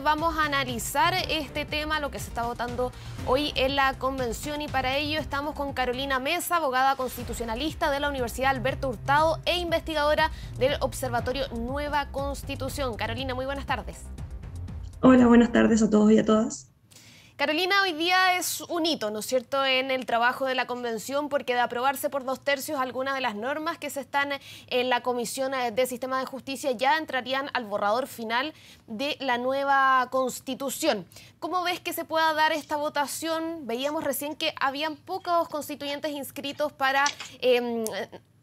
vamos a analizar este tema, lo que se está votando hoy en la convención y para ello estamos con Carolina Mesa, abogada constitucionalista de la Universidad Alberto Hurtado e investigadora del Observatorio Nueva Constitución. Carolina, muy buenas tardes. Hola, buenas tardes a todos y a todas. Carolina, hoy día es un hito, ¿no es cierto?, en el trabajo de la convención, porque de aprobarse por dos tercios algunas de las normas que se están en la Comisión de Sistema de Justicia ya entrarían al borrador final de la nueva constitución. ¿Cómo ves que se pueda dar esta votación? Veíamos recién que habían pocos constituyentes inscritos para em,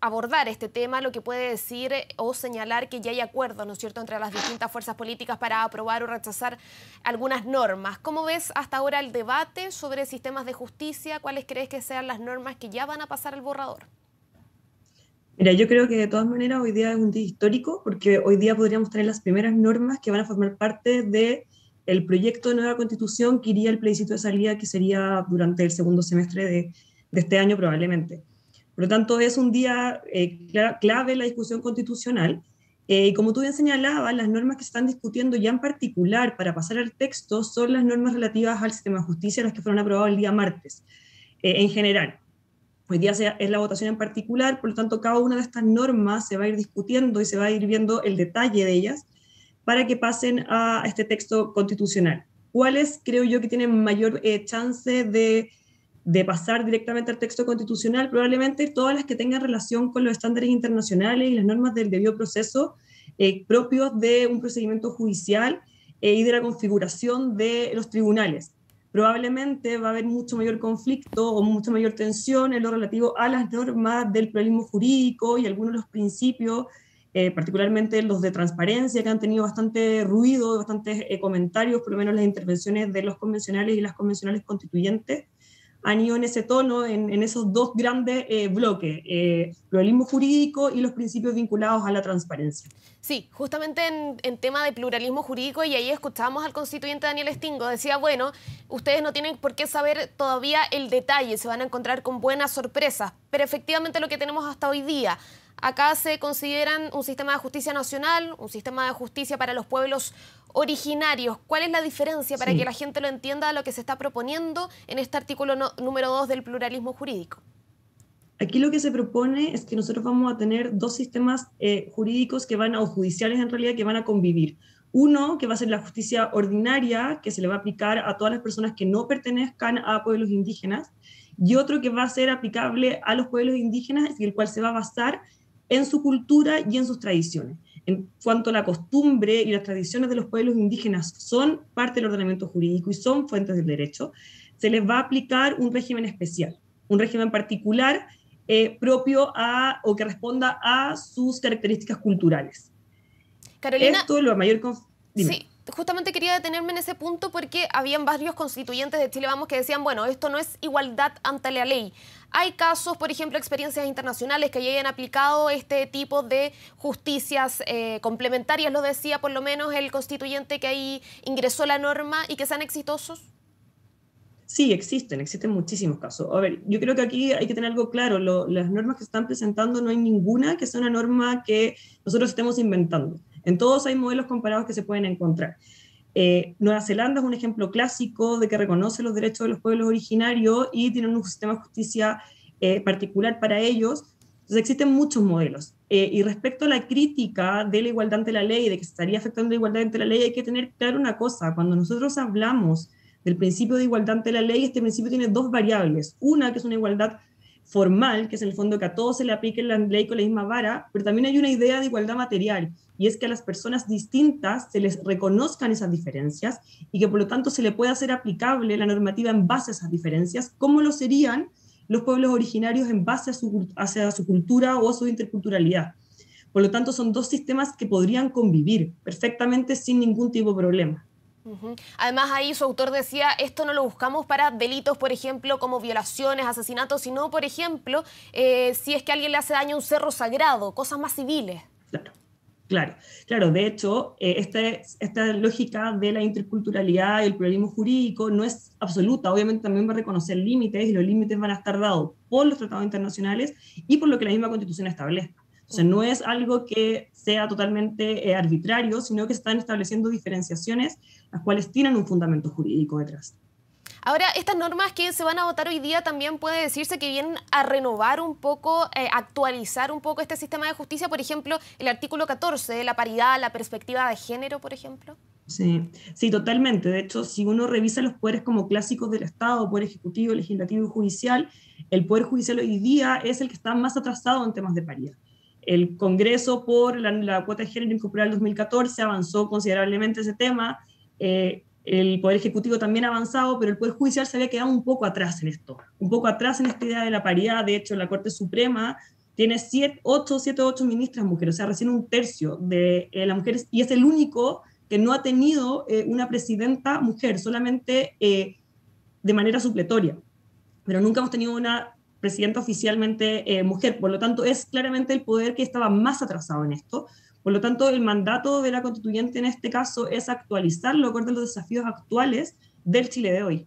abordar este tema, lo que puede decir eh, o señalar que ya hay acuerdo, ¿no es cierto?, entre las distintas fuerzas políticas para aprobar o rechazar algunas normas. ¿Cómo ves hasta ahora el debate sobre sistemas de justicia? ¿Cuáles crees que sean las normas que ya van a pasar al borrador? Mira, yo creo que de todas maneras hoy día es un día histórico porque hoy día podríamos tener las primeras normas que van a formar parte de el proyecto de nueva constitución que iría al plebiscito de salida que sería durante el segundo semestre de este año probablemente. Por lo tanto, es un día eh, clave la discusión constitucional. Eh, y como tú bien señalabas, las normas que se están discutiendo ya en particular para pasar al texto son las normas relativas al sistema de justicia, las que fueron aprobadas el día martes, eh, en general. Hoy día es la votación en particular, por lo tanto, cada una de estas normas se va a ir discutiendo y se va a ir viendo el detalle de ellas para que pasen a este texto constitucional. ¿Cuáles creo yo que tienen mayor chance de de pasar directamente al texto constitucional, probablemente todas las que tengan relación con los estándares internacionales y las normas del debido proceso eh, propios de un procedimiento judicial eh, y de la configuración de los tribunales. Probablemente va a haber mucho mayor conflicto o mucha mayor tensión en lo relativo a las normas del pluralismo jurídico y algunos de los principios, eh, particularmente los de transparencia, que han tenido bastante ruido, bastantes comentarios, por lo menos las intervenciones de los convencionales y las convencionales constituyentes han ido en ese tono, en, esos dos grandes eh, bloques, pluralismo eh, jurídico y los principios vinculados a la transparencia. Sí, justamente en, tema de pluralismo jurídico y ahí escuchábamos al constituyente Daniel Estingo decía, bueno, ustedes no tienen por qué saber todavía el detalle, se van a encontrar con buenas sorpresas, pero efectivamente lo que tenemos hasta hoy día, acá se consideran un sistema de justicia nacional, un sistema de justicia para los pueblos originarios. ¿Cuál es la diferencia para que la gente lo entienda lo que se está proponiendo en este artículo número 2 del pluralismo jurídico? Aquí lo que se propone es que nosotros vamos a tener dos sistemas eh, jurídicos que van, o judiciales en realidad, que van a convivir. Uno, que va a ser la justicia ordinaria, que se le va a aplicar a todas las personas que no pertenezcan a pueblos indígenas, y otro que va a ser aplicable a los pueblos indígenas y el cual se va a basar en su cultura y en sus tradiciones en cuanto a la costumbre y las tradiciones de los pueblos indígenas son parte del ordenamiento jurídico y son fuentes del derecho, se les va a aplicar un régimen especial, un régimen particular eh, propio a o que responda a sus características culturales. Carolina, Esto lo mayor justamente quería detenerme en ese punto porque habían varios constituyentes de Chile Vamos que decían, bueno, esto no es igualdad ante la ley. Hay casos, por ejemplo, experiencias internacionales que hayan aplicado este tipo de justicias eh, complementarias, lo decía por lo menos el constituyente que ahí ingresó la norma y que sean exitosos. Sí, existen, existen muchísimos casos. A ver, yo creo que aquí hay que tener algo claro, las normas que se están presentando no hay ninguna que sea una norma que nosotros estemos inventando. En todos hay modelos comparados que se pueden encontrar. Eh, Nueva Zelanda es un ejemplo clásico de que reconoce los derechos de los pueblos originarios y tiene un sistema de justicia eh, particular para ellos. Entonces existen muchos modelos. Eh, y respecto a la crítica de la igualdad ante la ley, de que se estaría afectando la igualdad ante la ley, hay que tener claro una cosa. Cuando nosotros hablamos del principio de igualdad ante la ley, este principio tiene dos variables. Una que es una igualdad formal, que es el fondo que a todos se le aplique la ley con la misma vara, pero también hay una idea de igualdad material, y es que a las personas distintas se les reconozcan esas diferencias y que por lo tanto se le pueda hacer aplicable la normativa en base a esas diferencias, como lo serían los pueblos originarios en base a su, su cultura o a su interculturalidad. Por lo tanto, son dos sistemas que podrían convivir perfectamente sin ningún tipo de problema. Además, ahí su autor decía, esto no lo buscamos para delitos, por ejemplo, como violaciones, asesinatos, sino, por ejemplo, eh, si es que alguien le hace daño a un cerro sagrado, cosas más civiles. Claro. Claro, claro. De hecho, eh, este, esta, lógica de la interculturalidad y el pluralismo jurídico no es absoluta. Obviamente también va a reconocer límites y los límites van a estar dados por los tratados internacionales y por lo que la misma constitución establezca. O sea, no es algo que sea totalmente eh, arbitrario, sino que se están estableciendo diferenciaciones las cuales tienen un fundamento jurídico detrás. Ahora, estas normas que se van a votar hoy día también puede decirse que vienen a renovar un poco, eh, actualizar un poco este sistema de justicia, por ejemplo, el artículo 14, la paridad, la perspectiva de género, por ejemplo. Sí, sí, totalmente. De hecho, si uno revisa los poderes como clásicos del Estado, poder ejecutivo, legislativo y judicial, el poder judicial hoy día es el que está más atrasado en temas de paridad. El Congreso, por la, cuota de género incorporada del 2014, avanzó considerablemente ese tema. Eh, el Poder Ejecutivo también ha avanzado, pero el Poder Judicial se había quedado un poco atrás en esto, un poco atrás en esta idea de la paridad. De hecho, la Corte Suprema tiene 7, 8, 7, 8 ministras mujeres, o sea, recién un tercio de eh, las mujeres, y es el único que no ha tenido eh, una presidenta mujer, solamente eh, de manera supletoria. Pero nunca hemos tenido una presidenta oficialmente mujer, por lo tanto, es claramente el poder que estaba más atrasado en esto. Por lo tanto, el mandato de la constituyente en este caso es actualizarlo acorde a los desafíos actuales del Chile de hoy.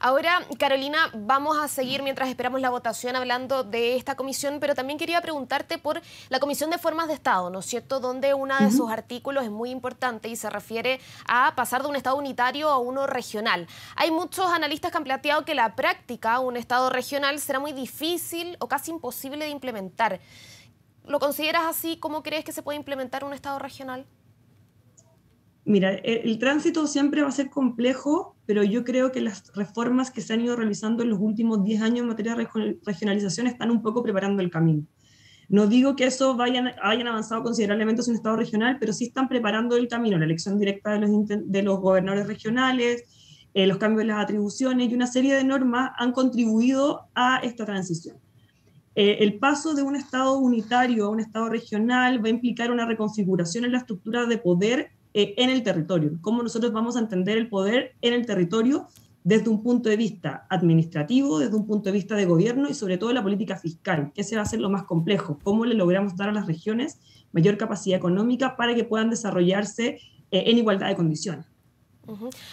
Ahora, Carolina, vamos a seguir mientras esperamos la votación hablando de esta comisión, pero también quería preguntarte por la Comisión de Formas de Estado, ¿no es cierto? Donde uno de sus artículos es muy importante y se refiere a pasar de un Estado unitario a uno regional. Hay muchos analistas que han planteado que la práctica, un Estado regional, será muy difícil o casi imposible de implementar. ¿Lo consideras así? ¿Cómo crees que se puede implementar un Estado regional? Mira, el, tránsito siempre va a ser complejo, pero yo creo que las reformas que se han ido realizando en los últimos 10 años en materia de regionalización están un poco preparando el camino. No digo que eso vayan, hayan avanzado considerablemente en un Estado regional, pero sí están preparando el camino, la elección directa de los, gobernadores regionales, eh, los cambios de las atribuciones y una serie de normas han contribuido a esta transición. Eh, el paso de un Estado unitario a un Estado regional va a implicar una reconfiguración en la estructura de poder eh, en el territorio, cómo nosotros vamos a entender el poder en el territorio desde un punto de vista administrativo, desde un punto de vista de gobierno y sobre todo la política fiscal, que se va a ser lo más complejo, cómo le logramos dar a las regiones mayor capacidad económica para que puedan desarrollarse eh, en igualdad de condiciones.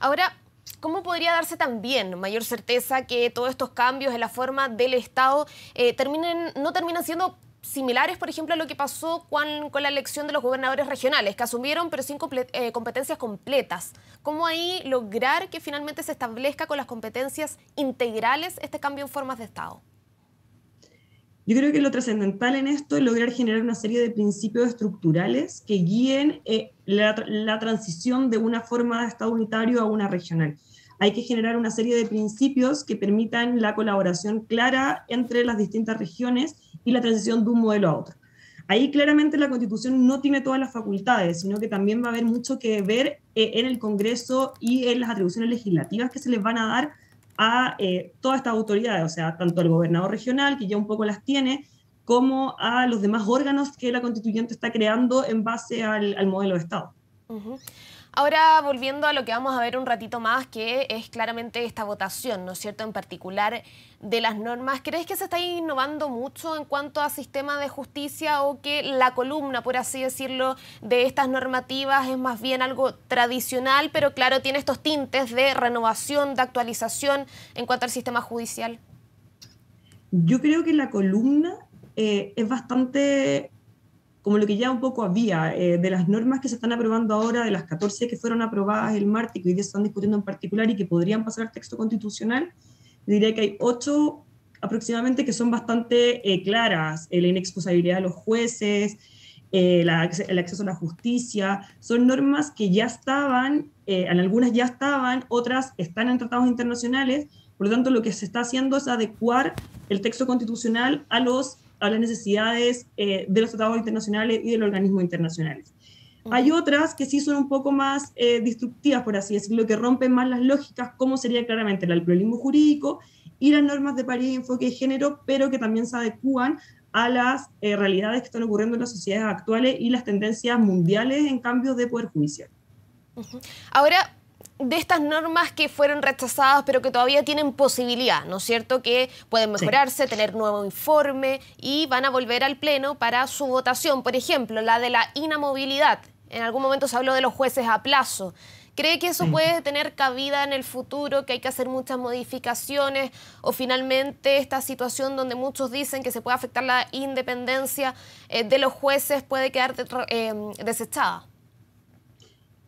Ahora, ¿Cómo podría darse también mayor certeza que todos estos cambios en la forma del Estado eh, terminen, no terminan siendo similares, por ejemplo, a lo que pasó con, la elección de los gobernadores regionales, que asumieron pero sin eh, competencias completas? ¿Cómo ahí lograr que finalmente se establezca con las competencias integrales este cambio en formas de Estado? Yo creo que lo trascendental en esto es lograr generar una serie de principios estructurales que guíen eh, la, transición de una forma de Estado unitario a una regional. Hay que generar una serie de principios que permitan la colaboración clara entre las distintas regiones y la transición de un modelo a otro. Ahí claramente la Constitución no tiene todas las facultades, sino que también va a haber mucho que ver eh, en el Congreso y en las atribuciones legislativas que se les van a dar a eh, todas estas autoridades, o sea, tanto al gobernador regional, que ya un poco las tiene, como a los demás órganos que la constituyente está creando en base al, modelo de Estado. Ahora, volviendo a lo que vamos a ver un ratito más, que es claramente esta votación, ¿no es cierto?, en particular de las normas. ¿Crees que se está innovando mucho en cuanto a sistema de justicia o que la columna, por así decirlo, de estas normativas es más bien algo tradicional, pero claro, tiene estos tintes de renovación, de actualización en cuanto al sistema judicial? Yo creo que la columna eh, es bastante como lo que ya un poco había eh, de las normas que se están aprobando ahora, de las 14 que fueron aprobadas el martes y que hoy día se están discutiendo en particular y que podrían pasar al texto constitucional, diría que hay 8 aproximadamente que son bastante eh, claras, eh, la inexcusabilidad de los jueces, el acceso a la justicia, son normas que ya estaban, en algunas ya estaban, otras están en tratados internacionales, por lo tanto lo que se está haciendo es adecuar el texto constitucional a los a las necesidades eh, de los tratados internacionales y del organismo internacional. internacionales. Hay otras que sí son un poco más eh, destructivas, por así decirlo, que rompen más las lógicas, como sería claramente el alcoholismo jurídico y las normas de paridad y enfoque de género, pero que también se adecúan a las eh, realidades que están ocurriendo en las sociedades actuales y las tendencias mundiales en cambios de poder judicial. Ahora, de estas normas que fueron rechazadas pero que todavía tienen posibilidad, ¿no es cierto? Que pueden mejorarse, tener nuevo informe y van a volver al Pleno para su votación. Por ejemplo, la de la inamovilidad. En algún momento se habló de los jueces a plazo. ¿Cree que eso mm. puede tener cabida en el futuro, que hay que hacer muchas modificaciones o finalmente esta situación donde muchos dicen que se puede afectar la independencia eh, de los jueces puede quedar eh, desechada?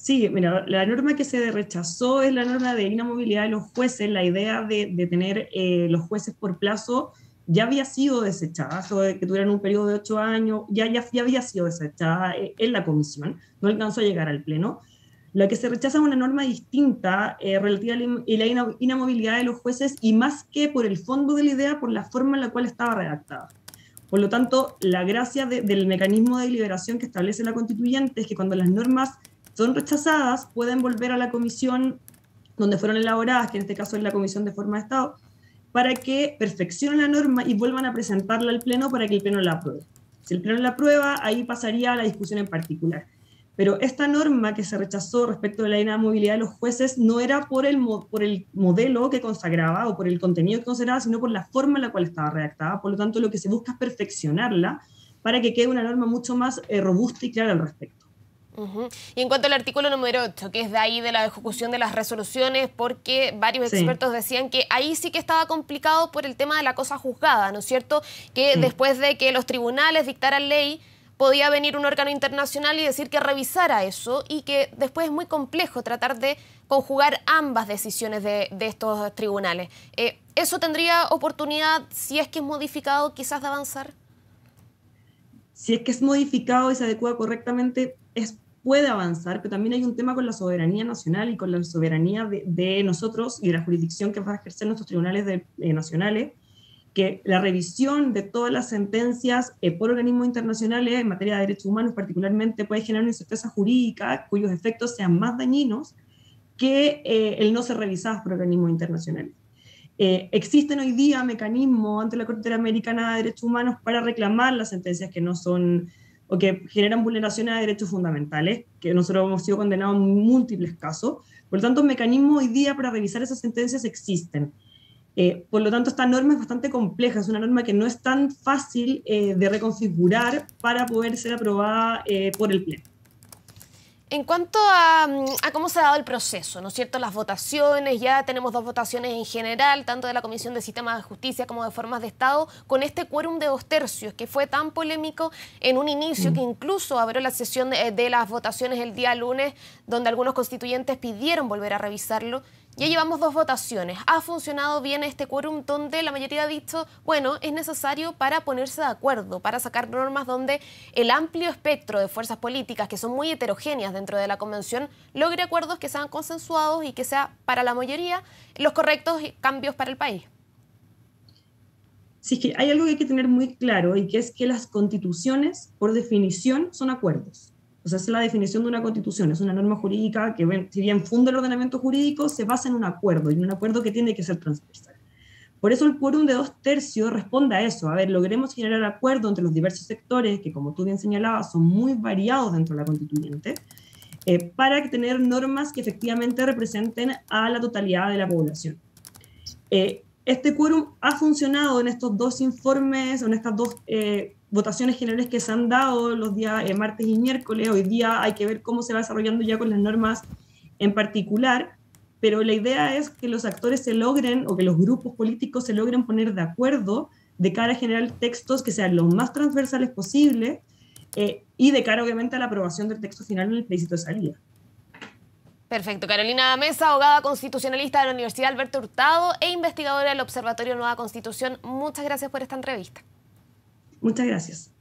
Sí, mira, la norma que se rechazó es la norma de inamovilidad de los jueces. La idea de, tener eh, los jueces por plazo ya había sido desechada, de que tuvieran un periodo de ocho años, ya, ya, ya había sido desechada eh, en la comisión, no alcanzó a llegar al Pleno. Lo que se rechaza es una norma distinta eh, relativa a la inamovilidad de los jueces y más que por el fondo de la idea, por la forma en la cual estaba redactada. Por lo tanto, la gracia del mecanismo de liberación que establece la constituyente es que cuando las normas son rechazadas, pueden volver a la comisión donde fueron elaboradas, que en este caso es la Comisión de Forma de Estado, para que perfeccionen la norma y vuelvan a presentarla al Pleno para que el Pleno la apruebe. Si el Pleno la aprueba, ahí pasaría a la discusión en particular. Pero esta norma que se rechazó respecto de la inamovilidad de los jueces no era por el, por el modelo que consagraba o por el contenido que consagraba, sino por la forma en la cual estaba redactada. Por lo tanto, lo que se busca es perfeccionarla para que quede una norma mucho más eh, robusta y clara al respecto. Y en cuanto al artículo número 8, que es de ahí de la ejecución de las resoluciones, porque varios expertos decían que ahí sí que estaba complicado por el tema de la cosa juzgada, ¿no es cierto? Que mm. después de que los tribunales dictaran ley, podía venir un órgano internacional y decir que revisara eso y que después es muy complejo tratar de conjugar ambas decisiones de, estos tribunales. Eh, ¿Eso tendría oportunidad, si es que es modificado, quizás de avanzar? Si es que es modificado y se adecua correctamente, es puede avanzar, pero también hay un tema con la soberanía nacional y con la soberanía de, nosotros y de la jurisdicción que va a ejercer nuestros tribunales eh, nacionales, que la revisión de todas las sentencias eh, por organismos internacionales en materia de derechos humanos particularmente puede generar una incerteza jurídica cuyos efectos sean más dañinos que eh, el no ser revisadas por organismos internacionales. existen hoy día mecanismos ante la Corte Interamericana de Derechos Humanos para reclamar las sentencias que no son o que generan vulneraciones a derechos fundamentales, que nosotros hemos sido condenados en múltiples casos. Por lo tanto, mecanismos hoy día para revisar esas sentencias existen. Eh, por lo tanto, esta norma es bastante compleja, es una norma que no es tan fácil eh, de reconfigurar para poder ser aprobada eh, por el Pleno. En cuanto mm, a, cómo se ha dado el proceso, ¿no es cierto? Las votaciones, ya tenemos dos votaciones en general, tanto de la Comisión de Sistemas de Justicia como de Formas de Estado, con este quórum de dos tercios que fue tan polémico en un inicio mm. que incluso abrió la sesión eh, de las votaciones el día lunes, donde algunos constituyentes pidieron volver a revisarlo ya llevamos dos votaciones. Ha funcionado bien este quórum donde la mayoría ha dicho, bueno, es necesario para ponerse de acuerdo, para sacar normas donde el amplio espectro de fuerzas políticas, que son muy heterogéneas dentro de la convención, logre acuerdos que sean consensuados y que sea para la mayoría los correctos cambios para el país. Sí, es que hay algo que hay que tener muy claro y que es que las constituciones, por definición, son acuerdos. O sea, es la definición de una constitución, es una norma jurídica que, si bien funda el ordenamiento jurídico, se basa en un acuerdo, y un acuerdo que tiene que ser transversal. Por eso el quórum de dos tercios responde a eso. A ver, logremos generar acuerdo entre los diversos sectores, que como tú bien señalabas, son muy variados dentro de la constituyente, eh, para tener normas que efectivamente representen a la totalidad de la población. Eh, este quórum ha funcionado en estos dos informes, en estas dos eh, votaciones generales que se han dado los días eh, martes y miércoles. Hoy día hay que ver cómo se va desarrollando ya con las normas en particular, pero la idea es que los actores se logren o que los grupos políticos se logren poner de acuerdo de cara a generar textos que sean los más transversales posible eh, y de cara obviamente a la aprobación del texto final en el plebiscito de salida. Perfecto. Carolina Mesa, abogada constitucionalista de la Universidad Alberto Hurtado e investigadora del Observatorio Nueva Constitución, muchas gracias por esta entrevista. Muchas gracias.